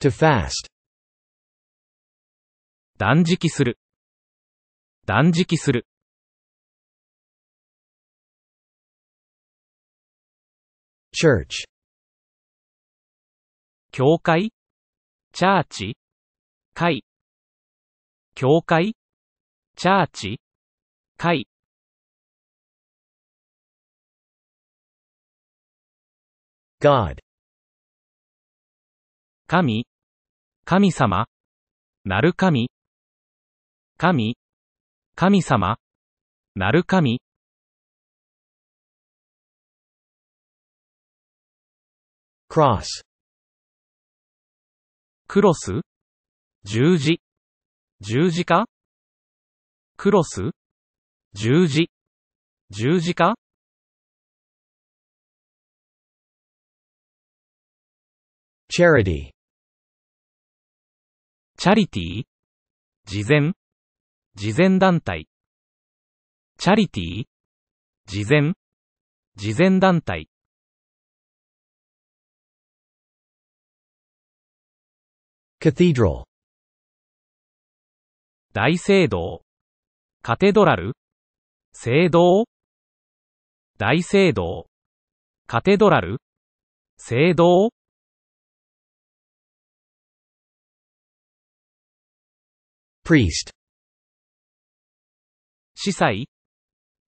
to fast 断食する断食する church 教会チャーチ会教会チャーチ会 God 神神様、なる神、神、神様、なる神。cross クロス十字十字架クロス十字十字架 charity チャリティー事前事前団体チャリティー事前事前団体カテドラル大聖堂カテドラル聖堂大聖堂カテドラル聖堂 priest 司祭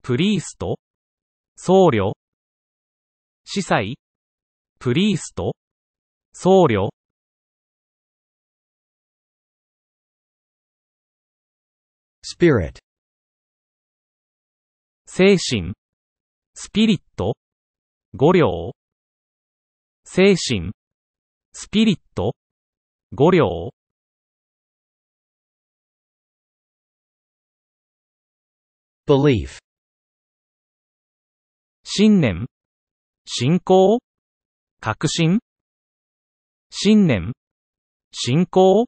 プリースト僧侶司祭プリースト僧侶 spirit. 精神スピリット五両精神スピリット五両 belief 信念信仰確信信念信仰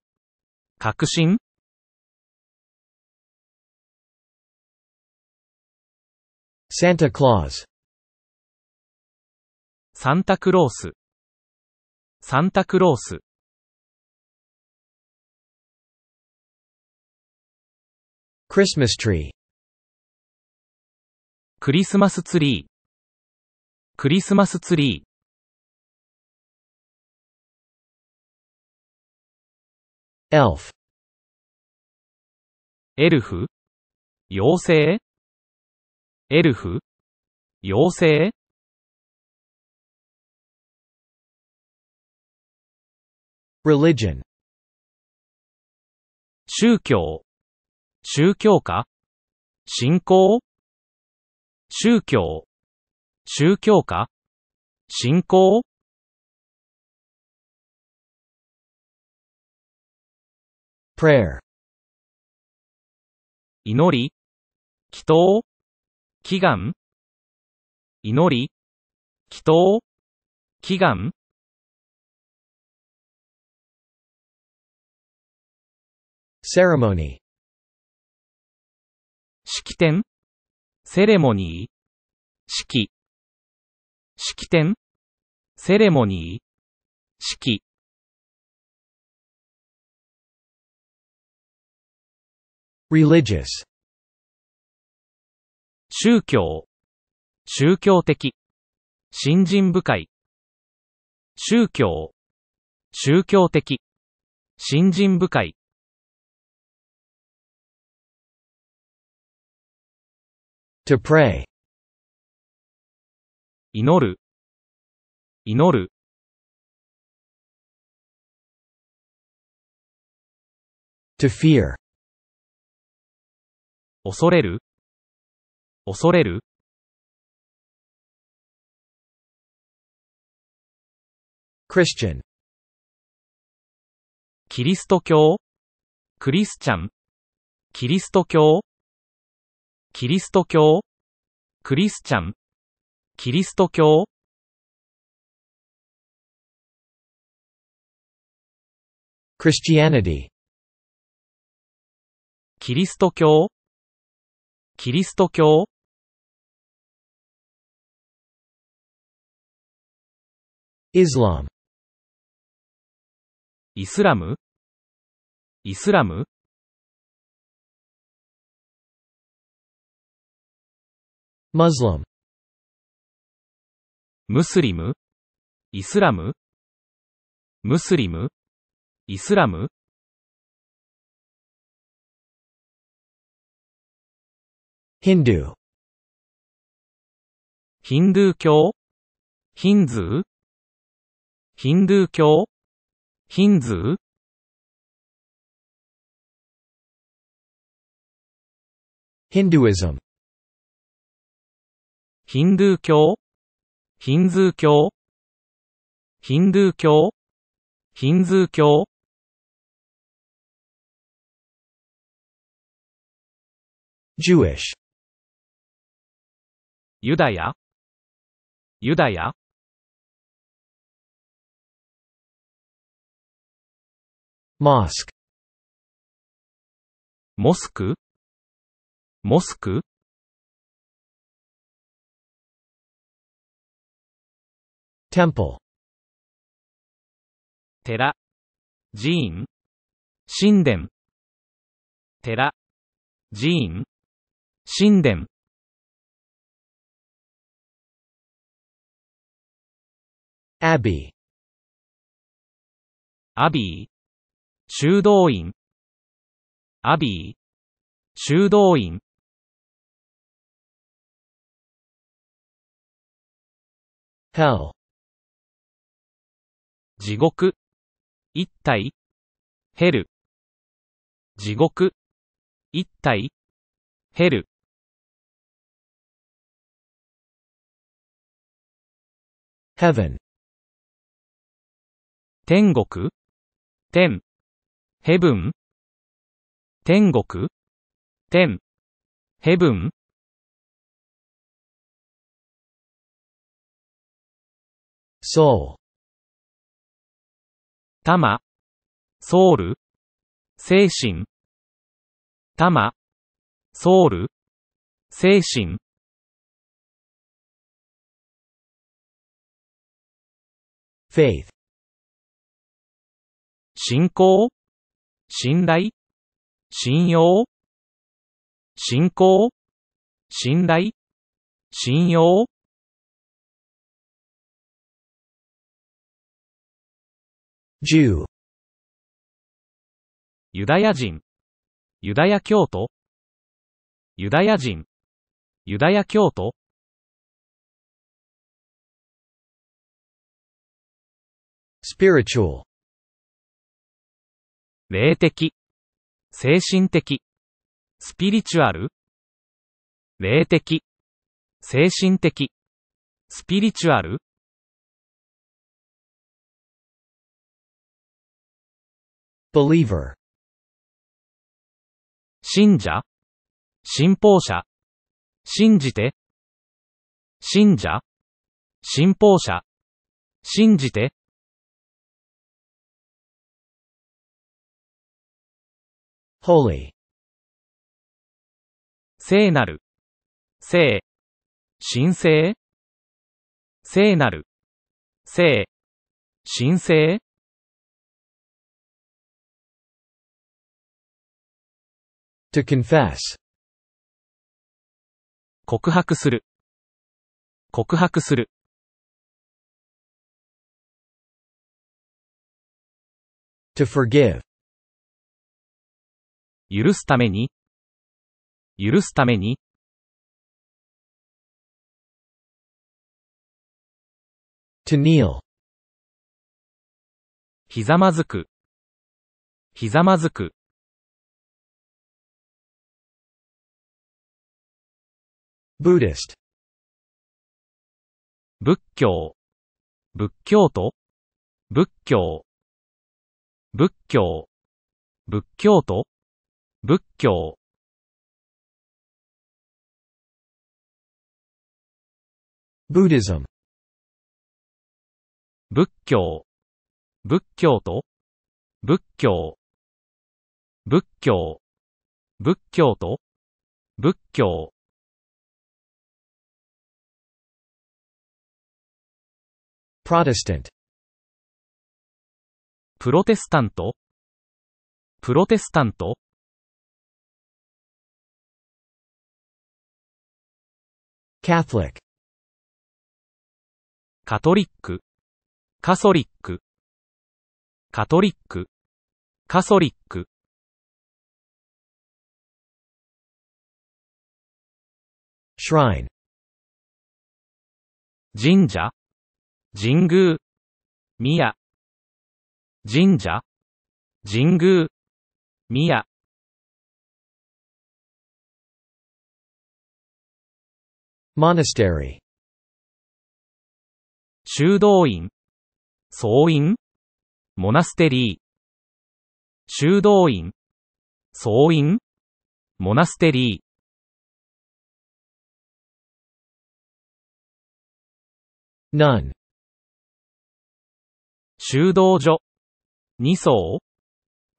確信 Santa Claus Santa Claus Santa Claus Christmas tree クリスマスツリークリスマスツリーエルフエルフ妖精エルフ妖精宗教宗教家信仰宗教、宗教家信仰 p r a 祈り、祈祷、祈願祈り、祈祷、祈願セレモニー式典セレモニー式式典セレモニー式リ e l i g i o 宗教宗教的信心深い宗教宗教的信心深い to pray 祈る祈る to fear 恐れる恐れる Christian キリスト教クリスチャンキリスト教キリスト教クリスチャンキリスト教クリスチャニティキリスト教キリスト教イスラムイスラム Muslim ムスリムイスラムムスリムイスラムヒンドゥーヒンドゥー教ヒンズーヒンドゥー教ヒンズーヒンドゥ i s m ヒンドゥー教ヒンズー教ヒンドゥー教ヒンズー教ユダヤユダヤモスクモスクモスク temple 寺寺院神殿寺寺院神殿アビーアビー修道院アビー修道院ヘル地獄、一体、ヘル。地獄、一体、ヘル。heaven, 天国、天、ヘブン。天国、天、ヘブン。s o 魂、ソウル、精神、魂、ソウル、精神。faith 信仰、信頼、信用、信仰、信頼、信用。Jew ユダヤ人ユダヤ教徒ユダヤ人ユダヤ教徒スピリチュアル霊的精神的スピリチュアル霊的精神的スピリチュアル believer 信者信奉者信じて信者信奉者信じて h o l y 聖なる聖神聖聖なる聖神聖 to confess 告白する告白する to forgive 許すために許すために to kneel ひざまずくひざまずく Buddhist 仏教仏教徒仏教仏教仏教徒仏教仏教仏教仏教徒仏教仏教仏教徒仏教 Protestant プロテスタントプロテスタント Catholic カトリックカソリックカトリックカソリック shrine 神社神宮、宮、神社、神宮、宮。monastery 修道院、僧院、モナステリー。修道院、僧院、モナステリー。none 修道所。二層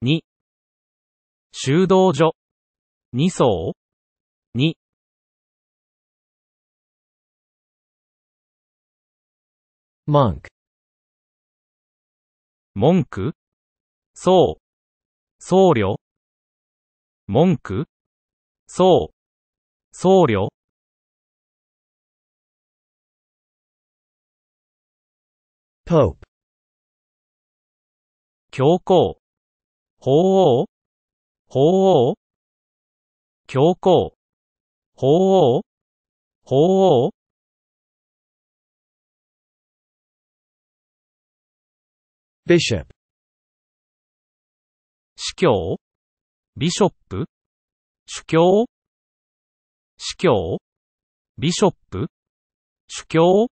二。修道所。二層二。monk 文句僧僧侶文句僧僧侶 Pope 教皇。法皇法皇教皇。法皇法皇 i s h o p 司教ビショップ主教司教ビショップ主教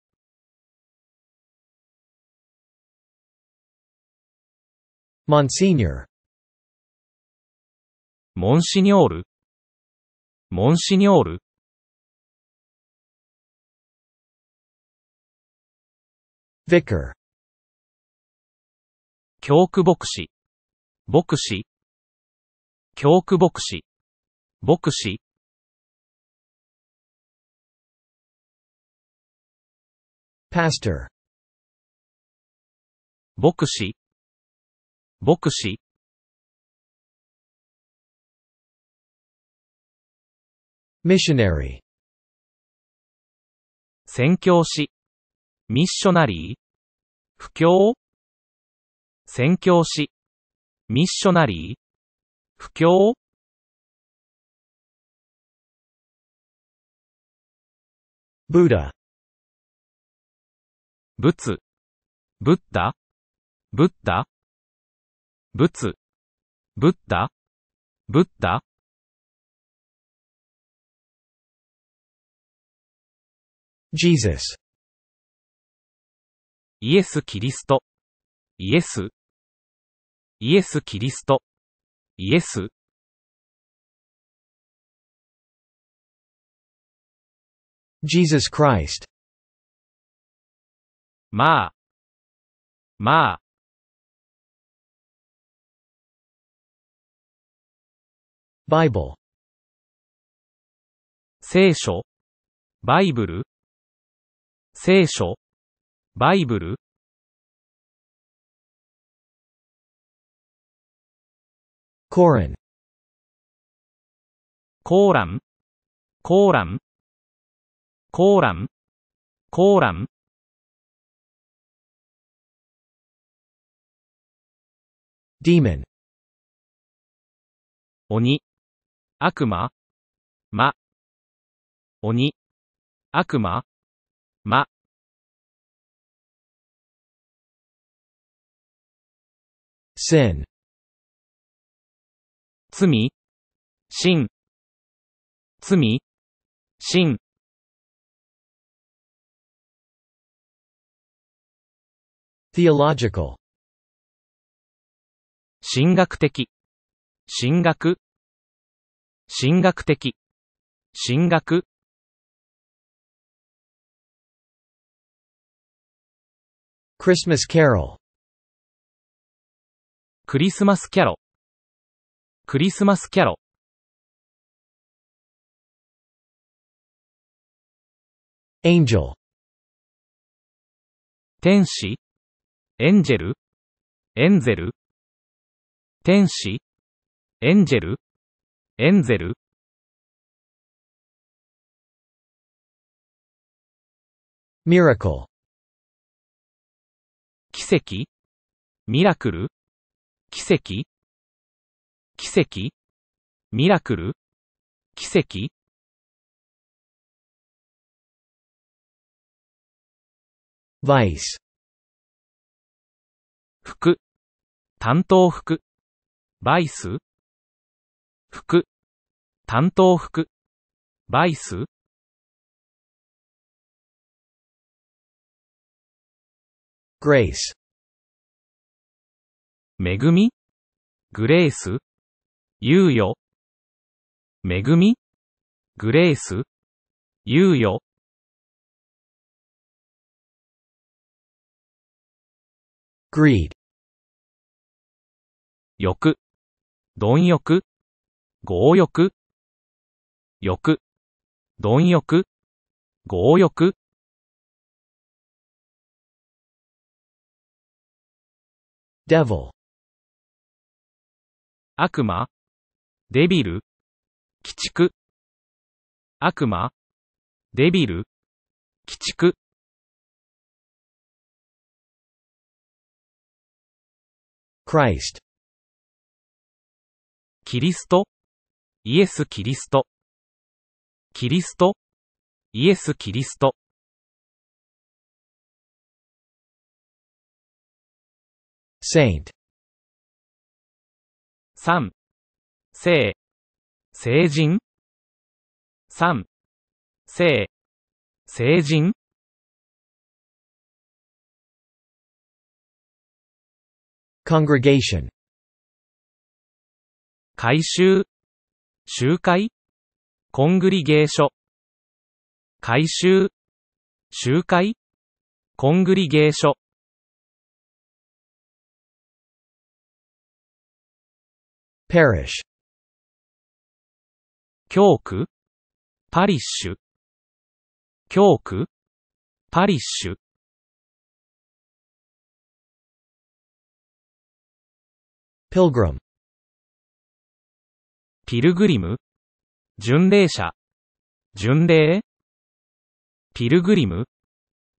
Monsignor Monsignor Monsignor Vicar 教区牧師牧師教区牧師牧師 Pastor 牧師牧師ミッショナリー宣教師ミッショナリー布教宣教師ミッショナリー布教ブッダ d 仏ブッダブッダ仏、ブッダ、ブッダジーゼイエス・キリスト。イエス。イエス・キリスト。イエス。Jesus Christ。まあ。まあ。Bible 聖書バイブル聖書バイブルコーランコーランコーランコーランコーランディーモン鬼悪魔、魔、鬼、悪魔、魔。sin, 罪、真、罪、真。theological, 神学的、神学。進学的、進学クリスマスキャロクリスマスキャロクリスマスキャロ Angel 天使エンジェルエンゼル天使エンジェルエンゼルミラクル奇跡ミラクル奇跡奇跡ミラクル奇跡バイス服担当服バイス服担当服バイスグレイス恵みグレース猶予恵みグレース猶予 greed 欲、貪欲、強欲欲、貪欲、強欲。devil 悪魔、デビル、鬼畜。悪魔、デビル、鬼畜。Christ キリスト、イエス・キリスト。キリストイエス・キリスト。saint 三、聖、聖人三、聖、聖人 congregation 改修、集会コングリゲーショ。ン。回収。集会コングリゲーショ。ン。パリッシュ。教区パリッシュ教区パリッシュ pilgrim ピルグリム巡礼者、巡礼ピルグリム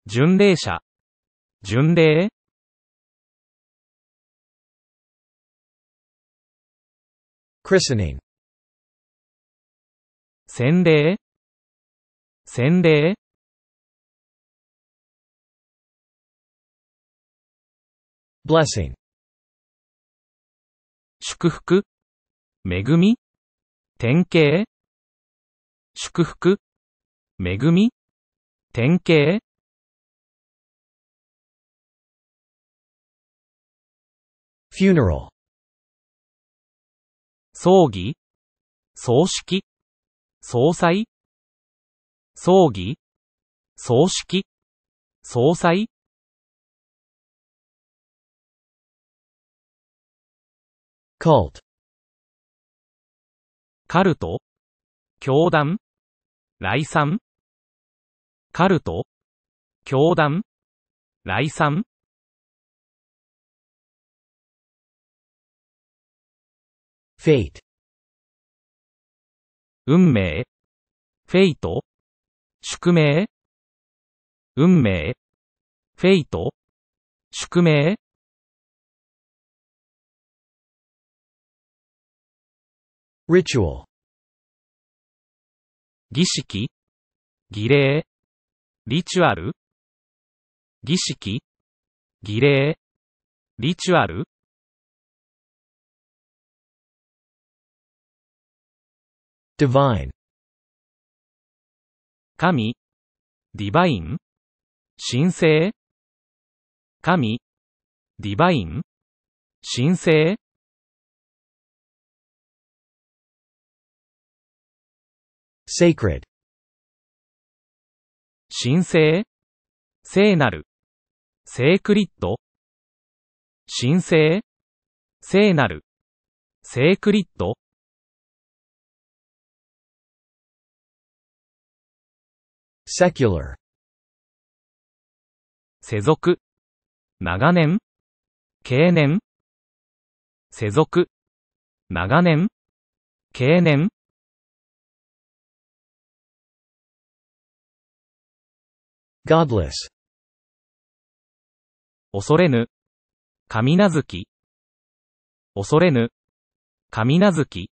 巡礼者、巡礼クリスニング洗礼洗礼 blessing 祝福恵み典型祝福恵み典型 f u n e r 葬儀葬式葬祭葬儀葬式 l t カルト教団来賛カルト教団来賛フェイト運命フェイト宿命運命フェイト宿命リチュアル儀式儀礼リチュアル儀式儀礼リチュアルディバイ e 神ディ i イン神聖神ディバイン神聖 sacred 神聖聖なるセークリッド神聖聖なるセークリッ e c u l a r 世俗長年経年世俗長年経年 godless 恐れぬ、神なずき。恐れぬ、神なずき。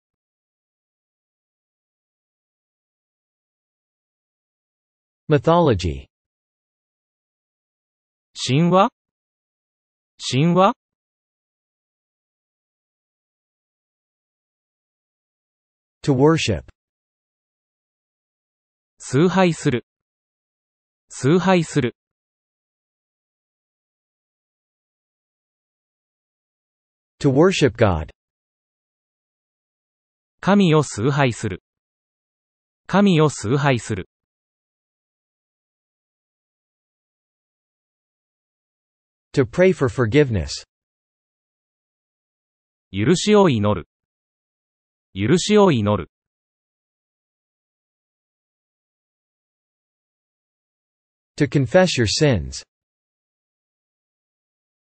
mythology 神話神話 to worship 崇拝する崇拝する。to worship God 神を崇拝する。神を崇拝する。to pray for forgiveness 許しを祈る。許しを祈る。To confess your sins.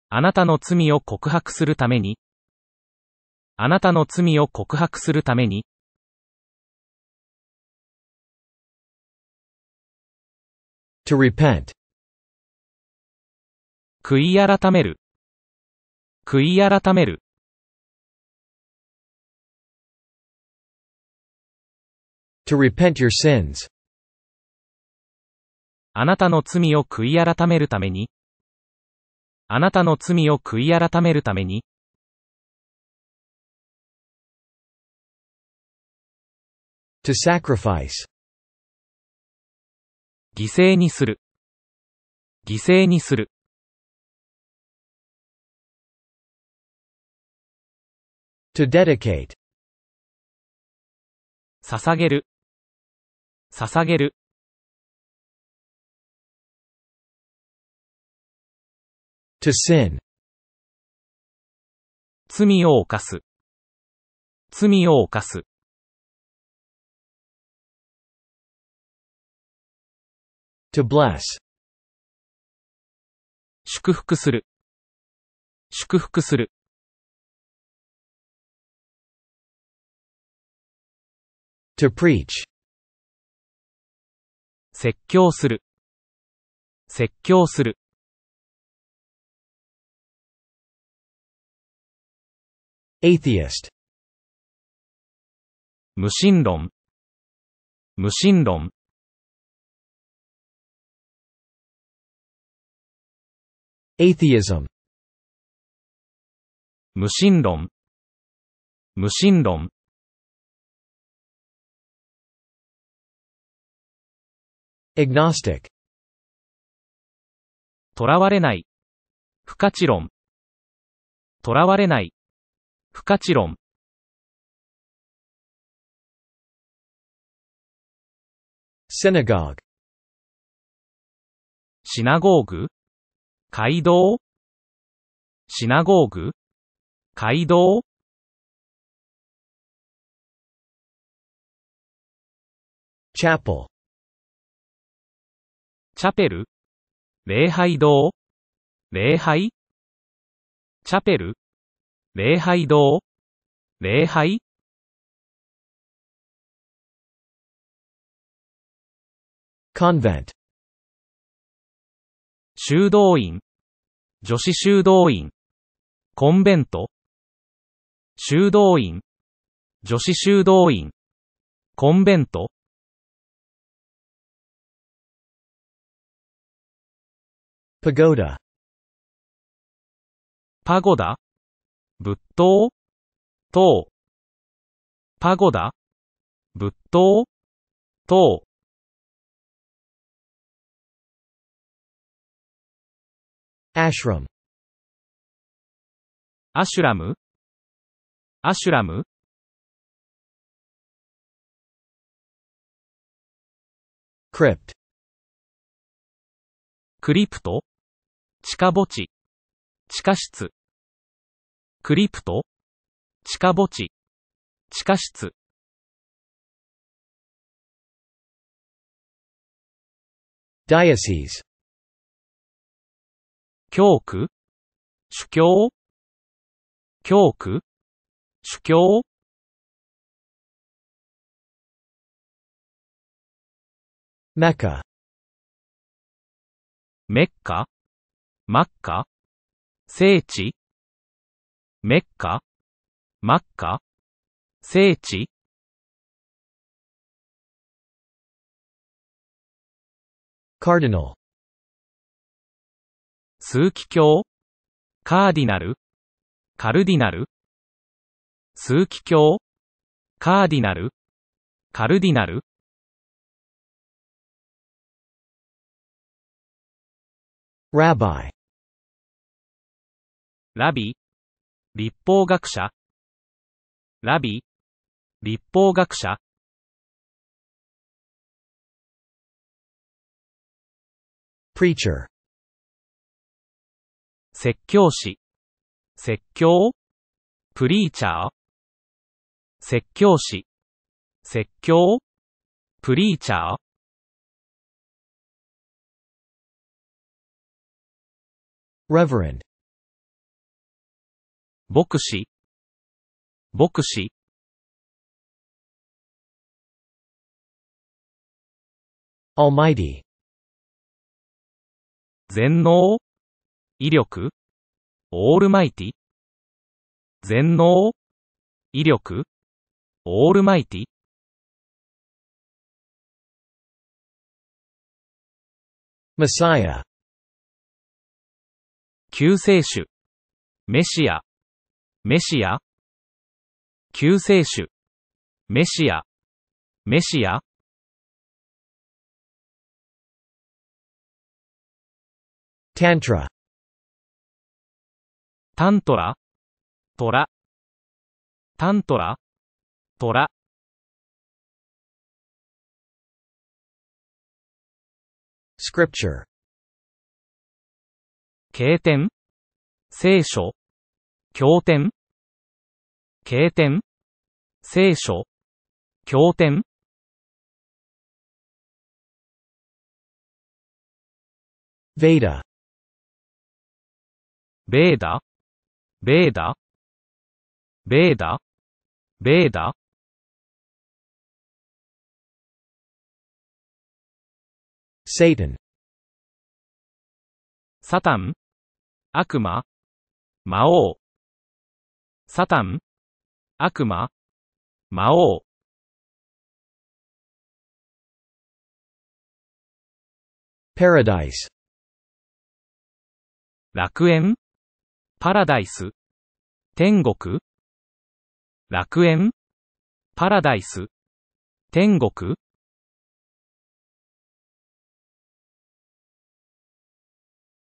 あなたの罪を告白するために。あなたの罪を告白するために。to repent. 悔い改める。悔い改める。to repent your sins. あなたの罪を悔い改めるために、あなたの罪を悔い改めるために、to sacrifice 犠牲にする犠牲にする to dedicate 捧げる捧げる to sin 罪を犯す罪を犯す to bless 祝福する祝福する to preach 説教する説教する atheist 無神論無神論 atheism 無神論無神論 agnostic とらわれない不可知論とらわれない不可知論シナゴーグシナゴーグ街道シナゴーグ街道チャペルチャペル礼拝堂礼拝チャペル礼拝堂礼拝コンベント修道院女子修道院コンベント修道院女子修道院コンベント p a g パゴダ仏塔塔パゴダ仏塔塔アシュラムアシュラムアシュラム c r y p クリプト地下墓地地下室クリプト地下墓地地下室ダイアシーズ教区主教教区主教 Mecca メッカマッカ聖地メッカマッカ聖地カーディナル枢機教カーディナルカルディナル枢機教カーディナルカルディナルラビラビ立法学者ラビ立法学者プリ r e 説教師説教プリーチャー説教師説教プリーチャーレ e v e r 牧師牧師ア l マイディ全能威力オールマイティ全能威力オールマイティ Messiah 救世主メシアメシア救世主メシアメシアタントラタントラトラタントラトラスクリプチャー経典聖書経典経典聖書経典ベーダベーダベーダベーダベーダサタンサタン悪魔魔王サタン、悪魔、魔王。パラダイス楽園パラダイス天国楽園パラダイス天国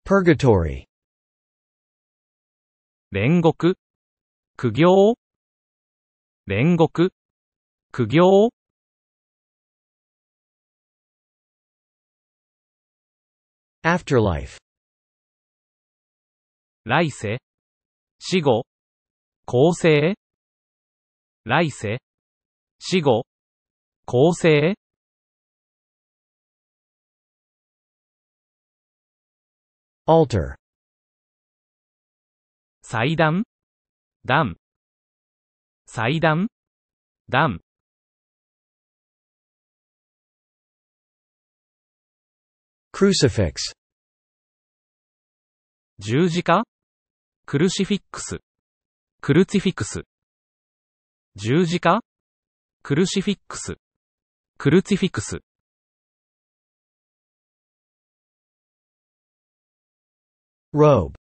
purgatory 煉獄苦行煉獄苦行アフターライフ来世死後構成来世死後構成 a l t e r 祭壇ン。祭壇段クルシフィックス十字架クルシフィックスクルチフィックス十字架クルシフィックスクルチフィックス robe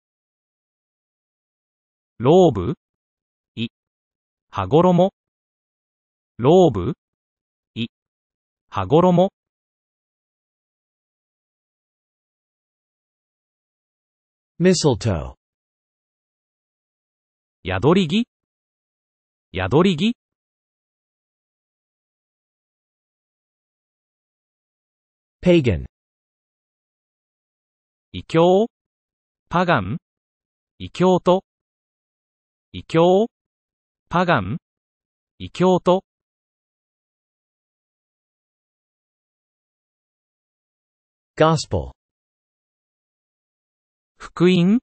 ローブ羽衣ローブい羽衣ミスルトどりやどり木 pagan 異教パガン異教と異教パガン異教徒ゴスペル福音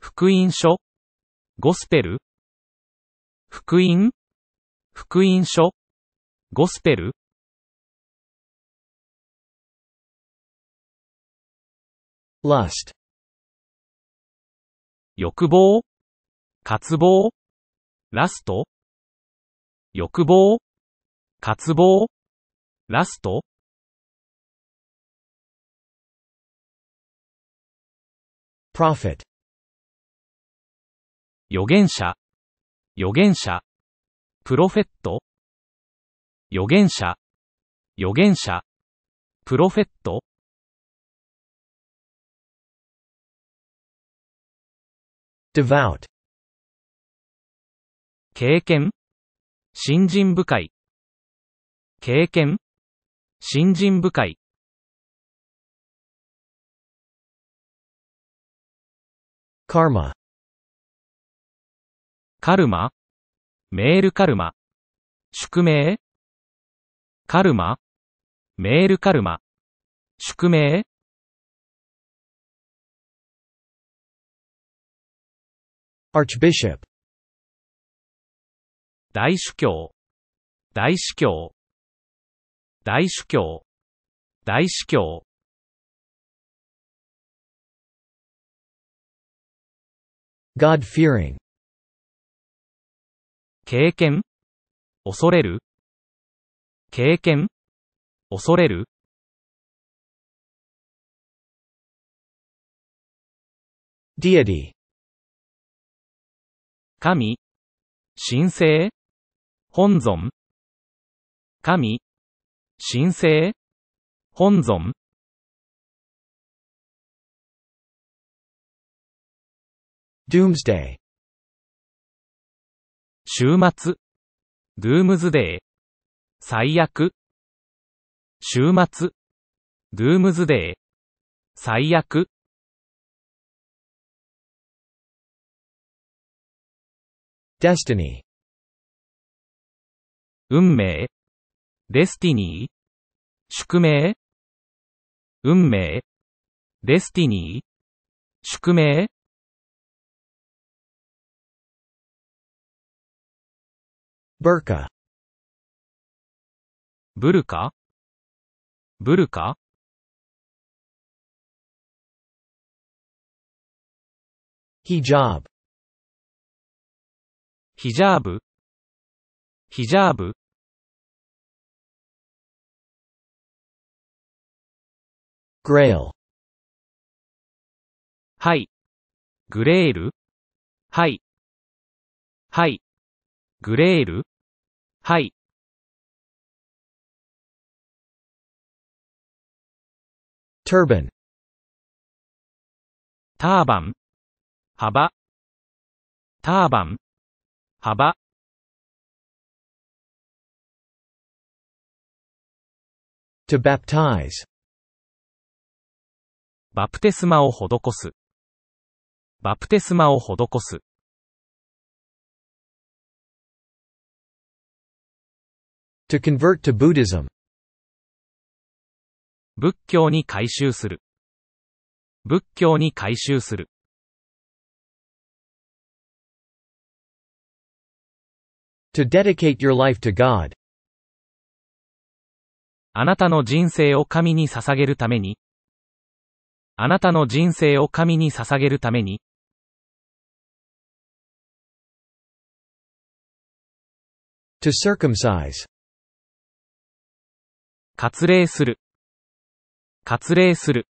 福音書ゴスペル福音福音書ゴスペル lust 欲望、渇望ラスト欲望渇望ラスト ?profit 予言者予言者プロフェット予言者予言者プロフェット e v o u ト経験信心深い経験信心深いカルマカルマメールカルマ宿命カルマメールカルマ宿命アーチビショップ大主教、大主教、大主教、大主教。God-fearing 経験恐れる経験恐れる Deity 神神聖本尊神神聖本尊ドゥームズデイ週末ドゥームズデイ最悪週末ドゥームズデイ最悪 Destiny 運命デスティニー宿命運命デスティニー宿命ブルカブルカブルカヒジャーブヒジャーブヒジャーブ Grail. はい。グレールはい。はい。グレールはい。turban ターバン幅ターバン幅 to baptize バプテスマを施す。バプテスマを施す。to convert to Buddhism 仏教に改宗する。仏教に改宗する。to dedicate your life to God あなたの人生を神に捧げるために、あなたの人生を神に捧げるために、to circumcise 割礼する割礼する